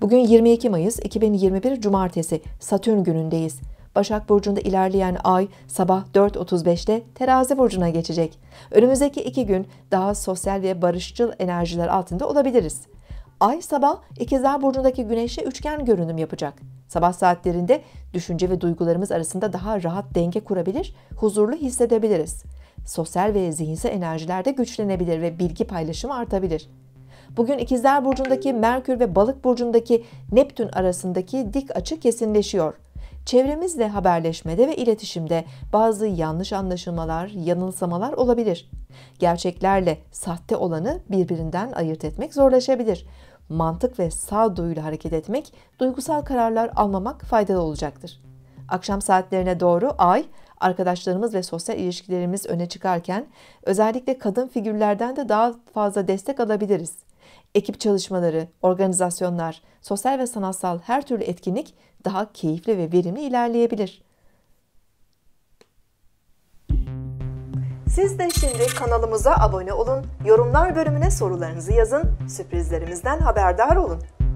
Bugün 22 Mayıs 2021 Cumartesi Satürn günündeyiz. Başak Burcu'nda ilerleyen ay sabah 4.35'te terazi burcuna geçecek. Önümüzdeki iki gün daha sosyal ve barışçıl enerjiler altında olabiliriz. Ay sabah ikizler burcundaki güneşe üçgen görünüm yapacak. Sabah saatlerinde düşünce ve duygularımız arasında daha rahat denge kurabilir, huzurlu hissedebiliriz. Sosyal ve zihinsel enerjilerde güçlenebilir ve bilgi paylaşımı artabilir. Bugün İkizler Burcu'ndaki Merkür ve Balık Burcu'ndaki Neptün arasındaki dik açı kesinleşiyor. Çevremizle haberleşmede ve iletişimde bazı yanlış anlaşılmalar, yanılsamalar olabilir. Gerçeklerle sahte olanı birbirinden ayırt etmek zorlaşabilir. Mantık ve sağduyuyla hareket etmek, duygusal kararlar almamak faydalı olacaktır. Akşam saatlerine doğru ay arkadaşlarımız ve sosyal ilişkilerimiz öne çıkarken özellikle kadın figürlerden de daha fazla destek alabiliriz. Ekip çalışmaları, organizasyonlar, sosyal ve sanatsal her türlü etkinlik daha keyifli ve verimli ilerleyebilir. Siz de şimdi kanalımıza abone olun, yorumlar bölümüne sorularınızı yazın, sürprizlerimizden haberdar olun.